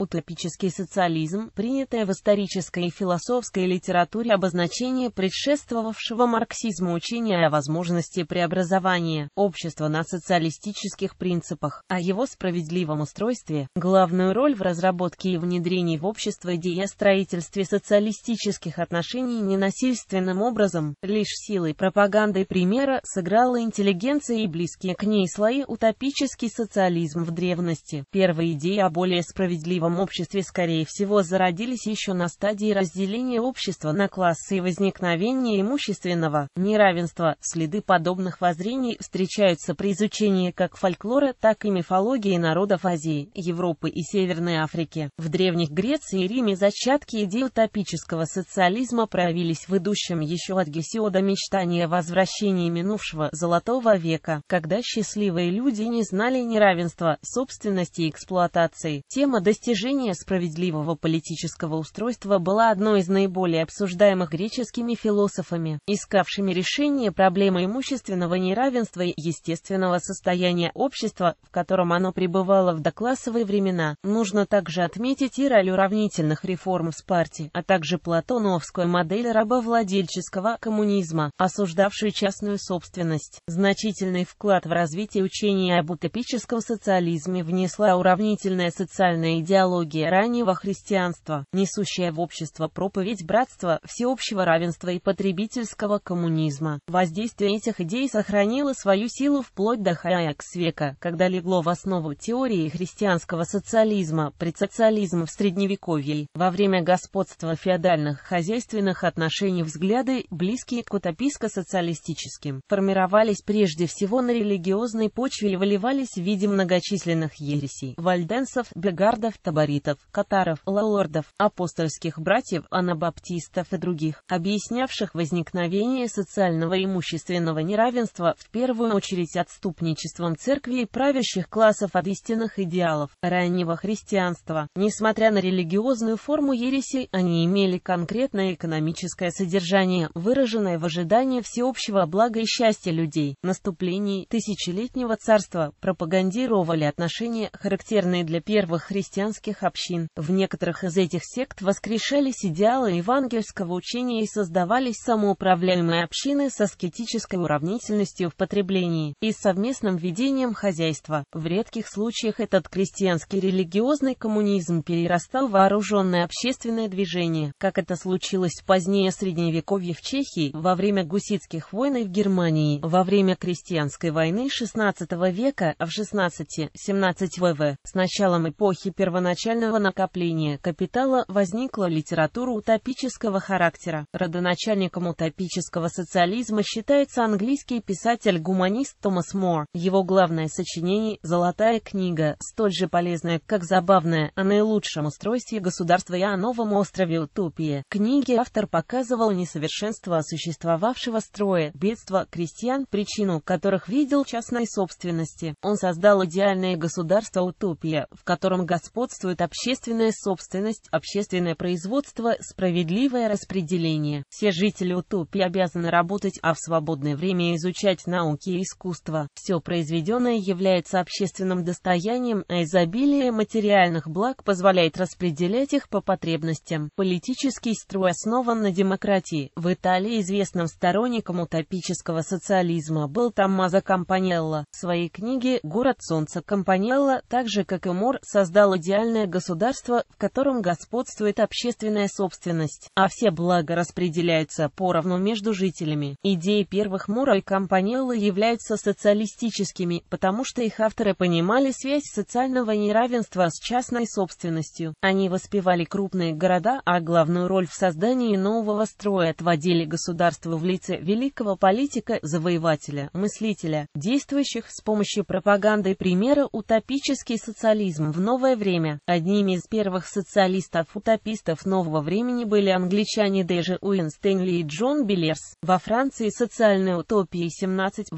Утопический социализм, принятое в исторической и философской литературе обозначение предшествовавшего марксизму учения о возможности преобразования общества на социалистических принципах, о его справедливом устройстве, главную роль в разработке и внедрении в общество идеи о строительстве социалистических отношений ненасильственным образом, лишь силой пропаганды примера, сыграла интеллигенция и близкие к ней слои утопический социализм в древности. Первая идея о более справедливом новом обществе скорее всего зародились еще на стадии разделения общества на классы и возникновения имущественного неравенства. Следы подобных воззрений встречаются при изучении как фольклора, так и мифологии народов Азии, Европы и Северной Африки. В Древних Греции и Риме зачатки идеи утопического социализма проявились в идущем еще от Гесиода мечтания о возвращении минувшего Золотого века, когда счастливые люди не знали неравенства, собственности и эксплуатации. Тема достижения достижение справедливого политического устройства была одной из наиболее обсуждаемых греческими философами, искавшими решение проблемы имущественного неравенства и естественного состояния общества, в котором оно пребывало в доклассовые времена. Нужно также отметить и роль уравнительных реформ в Спарте, а также платоновскую модель рабовладельческого коммунизма, осуждавшую частную собственность. Значительный вклад в развитие учения об утопическом социализме внесла уравнительная социальная идеология идеология раннего христианства, несущая в общество проповедь братства, всеобщего равенства и потребительского коммунизма. Воздействие этих идей сохранило свою силу вплоть до Хаякс века, когда легло в основу теории христианского социализма, предсоциализма в Средневековье. Во время господства феодальных хозяйственных отношений взгляды, близкие к утопийско-социалистическим, формировались прежде всего на религиозной почве и выливались в виде многочисленных ересей, вальденсов, бегардов, табак габаритов, катаров, лаордов, апостольских братьев, анабаптистов и других, объяснявших возникновение социального и имущественного неравенства в первую очередь отступничеством церкви и правящих классов от истинных идеалов раннего христианства. Несмотря на религиозную форму ереси, они имели конкретное экономическое содержание, выраженное в ожидании всеобщего блага и счастья людей. Наступлений тысячелетнего царства пропагандировали отношения, характерные для первых христианских христианских общин. В некоторых из этих сект воскрешались идеалы евангельского учения и создавались самоуправляемые общины со скетической уравнительностью в потреблении и совместным ведением хозяйства. В редких случаях этот крестьянский религиозный коммунизм перерастал в вооруженное общественное движение, как это случилось позднее Средневековье в Чехии, во время гуситских войн и в Германии, во время крестьянской войны XVI века, а в 16-17 ВВ, с началом эпохи первоначальной родоначального накопления капитала возникла литература утопического характера. Родоначальником утопического социализма считается английский писатель-гуманист Томас Мор. Его главное сочинение «Золотая книга», столь же полезная, как забавная, о наилучшем устройстве государства и о новом острове Утопии. В книге автор показывал несовершенство существовавшего строя, бедство крестьян, причину которых видел частной собственности. Он создал идеальное государство-утопия, в котором господство способствует общественная собственность, общественное производство, справедливое распределение. Все жители утопии обязаны работать, а в свободное время изучать науки и искусство. Все произведенное является общественным достоянием, а изобилие материальных благ позволяет распределять их по потребностям. Политический строй основан на демократии. В Италии известным сторонником утопического социализма был Томмазо Кампанелло. В своей книге «Город солнца» Кампанелло, так же как и Мор, создал идеальный национальное государство, в котором господствует общественная собственность, а все блага распределяются поровну между жителями. Идеи первых Мура и Компанеллы являются социалистическими, потому что их авторы понимали связь социального неравенства с частной собственностью. Они воспевали крупные города, а главную роль в создании нового строя отводили государству в лице великого политика-завоевателя, мыслителя, действующих с помощью пропаганды примера утопический социализм в новое время. Одними из первых социалистов-утопистов нового времени были англичане Дэжи Уинстенли и Джон Биллерс. Во Франции социальные утопии 17-18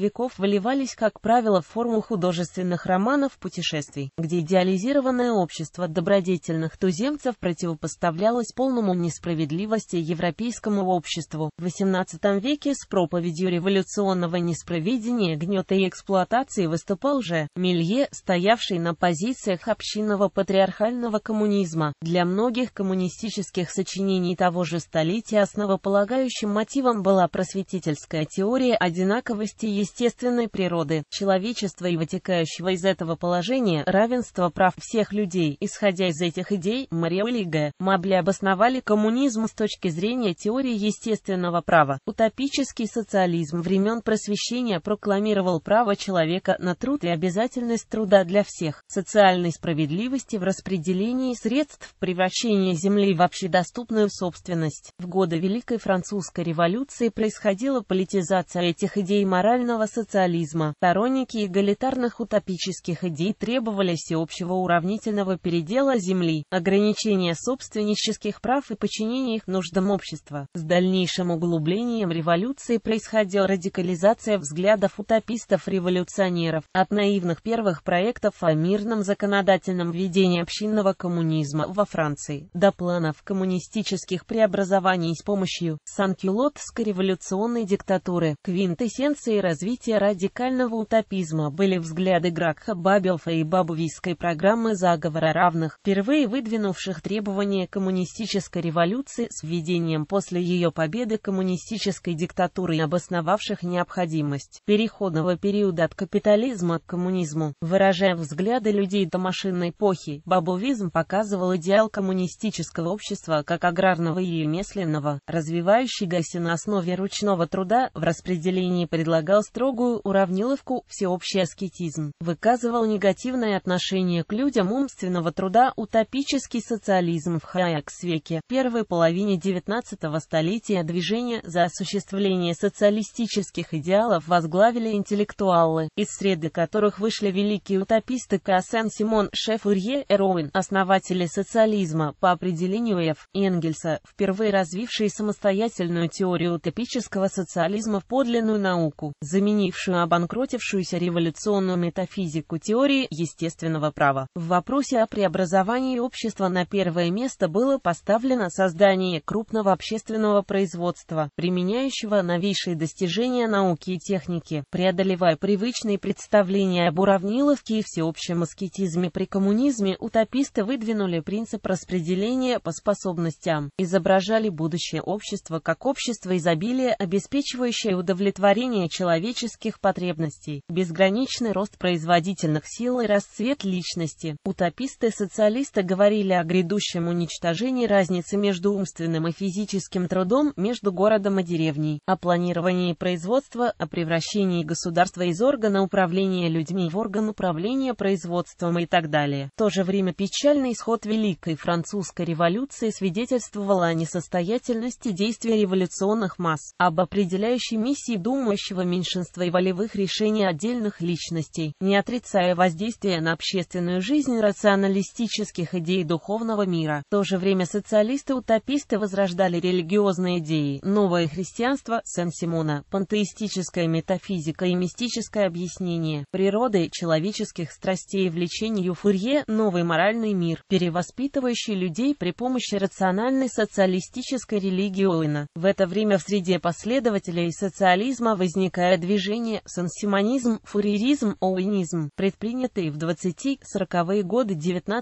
веков выливались, как правило, в форму художественных романов путешествий, где идеализированное общество добродетельных туземцев противопоставлялось полному несправедливости европейскому обществу. В XVIII веке с проповедью революционного несправедения, гнета и эксплуатации выступал же Милье, стоявший на позициях общества беспричинного патриархального коммунизма. Для многих коммунистических сочинений того же столетия основополагающим мотивом была просветительская теория одинаковости естественной природы, человечества и вытекающего из этого положения равенства прав всех людей. Исходя из этих идей, Мариоли Г. Мабли обосновали коммунизм с точки зрения теории естественного права. Утопический социализм времен просвещения прокламировал право человека на труд и обязательность труда для всех. Социальный справедливости справедливости в распределении средств превращения земли в общедоступную собственность. В годы Великой Французской революции происходила политизация этих идей морального социализма. Сторонники эгалитарных утопических идей требовали всеобщего уравнительного передела земли, ограничения собственнических прав и подчинения их нуждам общества. С дальнейшим углублением революции происходила радикализация взглядов утопистов-революционеров от наивных первых проектов о мирном законодательном планам введения общинного коммунизма во Франции, до планов коммунистических преобразований с помощью санкюлотской революционной диктатуры, квинтэссенцией развития радикального утопизма были взгляды Гракха Бабелфа и Бабувийской программы заговора равных, впервые выдвинувших требования коммунистической революции с введением после ее победы коммунистической диктатуры и обосновавших необходимость переходного периода от капитализма к коммунизму, выражая взгляды людей до машины бурной эпохи бабовизм показывал идеал коммунистического общества как аграрного и ремесленного, развивающегося на основе ручного труда, в распределении предлагал строгую уравниловку, всеобщий аскетизм, выказывал негативное отношение к людям умственного труда, утопический социализм в Хаякс-веке, первой половине 19 столетия движения за осуществление социалистических идеалов возглавили интеллектуалы, из среды которых вышли великие утописты Кассен Симон Ш. Шефурье, Ирье Эроин, основатели социализма, по определению Ф. Энгельса, впервые развившие самостоятельную теорию утопического социализма в подлинную науку, заменившую обанкротившуюся революционную метафизику теории естественного права. В вопросе о преобразовании общества на первое место было поставлено создание крупного общественного производства, применяющего новейшие достижения науки и техники, преодолевая привычные представления об уравниловке и всеобщем аскетизме прикладывания коммунизме утописты выдвинули принцип распределения по способностям, изображали будущее общество как общество изобилия, обеспечивающее удовлетворение человеческих потребностей, безграничный рост производительных сил и расцвет личности. Утописты-социалисты говорили о грядущем уничтожении разницы между умственным и физическим трудом, между городом и деревней, о планировании производства, о превращении государства из органа управления людьми в орган управления производством и так далее далее. В то же время печальный исход Великой Французской революции свидетельствовал о несостоятельности действия революционных масс, об определяющей миссии думающего меньшинства и волевых решений отдельных личностей, не отрицая воздействия на общественную жизнь рационалистических идей духовного мира. В то же время социалисты-утописты возрождали религиозные идеи, новое христианство, Сен-Симона, пантеистическая метафизика и мистическое объяснение природы человеческих страстей и влечений юфории Курье – новый моральный мир, перевоспитывающий людей при помощи рациональной социалистической религии Оуэна. В это время в среде последователей социализма возникает движение сансимонизм, фурьеризм, оуэнизм, предпринятые в 20-40-е годы XIX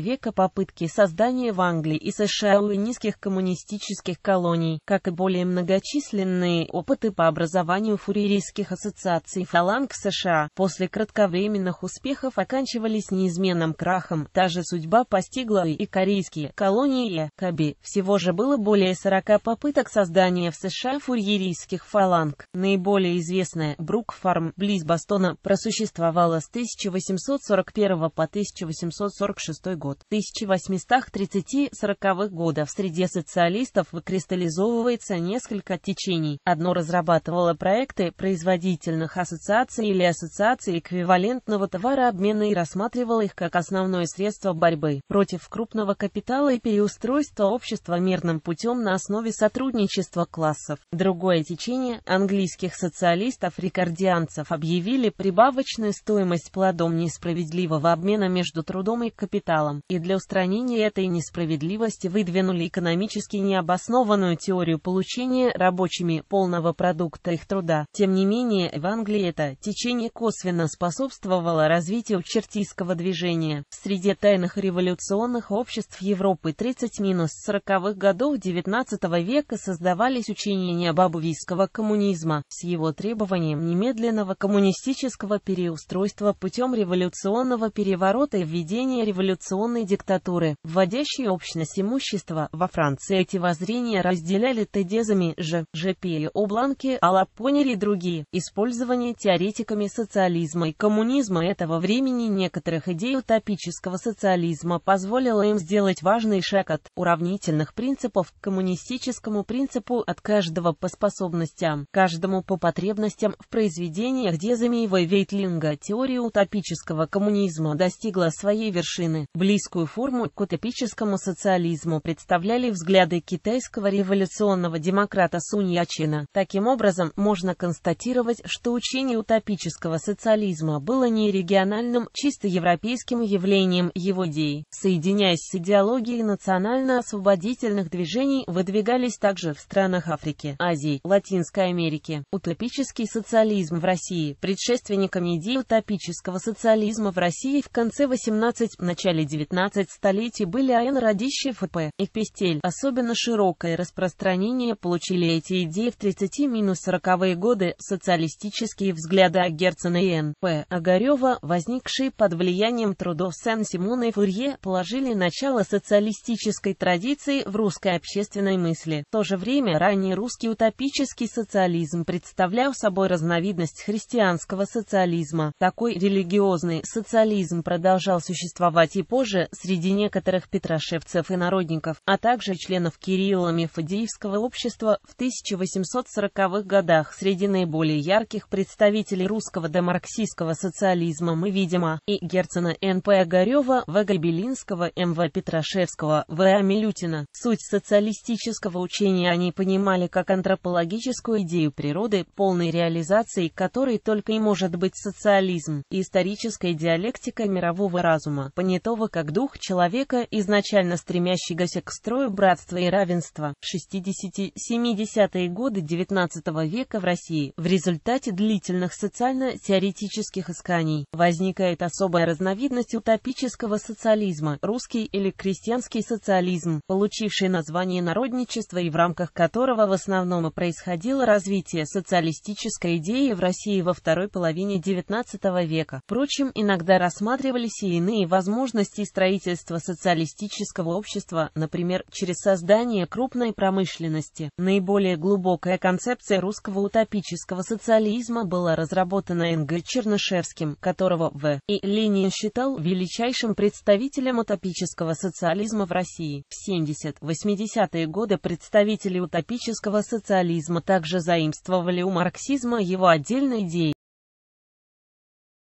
века попытки создания в Англии и США оуэнистских коммунистических колоний, как и более многочисленные опыты по образованию фурьеристских ассоциаций фаланг США, после кратковременных успехов оканчивались неизменно ядерным крахом, та же судьба постигла и корейские колонии Каби. Всего же было более 40 попыток создания в США фурьерийских фаланг. Наиболее известная Брукфарм близ Бастона просуществовала с 1841 по 1846 год. В 1830-40-х годах среди социалистов выкристаллизовывается несколько течений. Одно разрабатывало проекты производительных ассоциаций или ассоциаций эквивалентного товарообмена и рассматривало их как как основное средство борьбы против крупного капитала и переустройства общества мирным путем на основе сотрудничества классов. Другое течение английских социалистов-рекордианцев объявили прибавочную стоимость плодом несправедливого обмена между трудом и капиталом, и для устранения этой несправедливости выдвинули экономически необоснованную теорию получения рабочими полного продукта их труда. Тем не менее, в Англии это течение косвенно способствовало развитию чертийского движения Германия. В среде тайных революционных обществ Европы 30-40-х годов XIX века создавались учения бабовийского коммунизма с его требованием немедленного коммунистического переустройства путем революционного переворота и введения революционной диктатуры, вводящей общность имущества. Во Франции эти воззрения разделяли тезисами же, Жепи, Обланки, Алапонер и другие. Использование теоретиками социализма и коммунизма этого времени некоторых идей утопического социализма позволило им сделать важный шаг от уравнительных принципов к коммунистическому принципу от каждого по способностям, каждому по потребностям в произведениях Дезамиева и Вейтлинга теория утопического коммунизма достигла своей вершины. Близкую форму к утопическому социализму представляли взгляды китайского революционного демократа Сунь Ячина. Таким образом, можно констатировать, что учение утопического социализма было не региональным, чисто европейским политическим явлением его идей, соединяясь с идеологией национально-освободительных движений, выдвигались также в странах Африки, Азии, Латинской Америки. Утопический социализм в России Предшественниками идеи утопического социализма в России в конце 18 начале 19 столетий были А.Н. Радищев и П. и Пестель. Особенно широкое распространение получили эти идеи в 30-40-е годы. Социалистические взгляды Герцена и Н.П. Огарева, возникшие под влиянием трудов Сен-Симона и Фурье положили начало социалистической традиции в русской общественной мысли. В то же время ранний русский утопический социализм представлял собой разновидность христианского социализма. Такой религиозный социализм продолжал существовать и позже среди некоторых петрошевцев и народников, а также членов Кирилла мефодиевского общества в 1840-х годах среди наиболее ярких представителей русского демарксистского социализма мы видим а. и Герцена Н. Н.П. Огарева, ВГ Белинского, МВ Петрашевского, ВА Милютина. Суть социалистического учения они понимали как антропологическую идею природы, полной реализации которой только и может быть социализм, и историческая диалектика мирового разума, понятого как дух человека, изначально стремящегося к строю братства и равенства. 60-70-е годы XIX века в России в результате длительных социально-теоретических исканий возникает особая разновидность сырость утопического социализма, русский или крестьянский социализм, получивший название народничества и в рамках которого в основном и происходило развитие социалистической идеи в России во второй половине XIX века. Впрочем, иногда рассматривались и иные возможности строительства социалистического общества, например, через создание крупной промышленности. Наиболее глубокая концепция русского утопического социализма была разработана Энгель Чернышевским, которого В. и Ленин считал стал величайшим представителем утопического социализма в России. В 70-80-е годы представители утопического социализма также заимствовали у марксизма его отдельные идеи.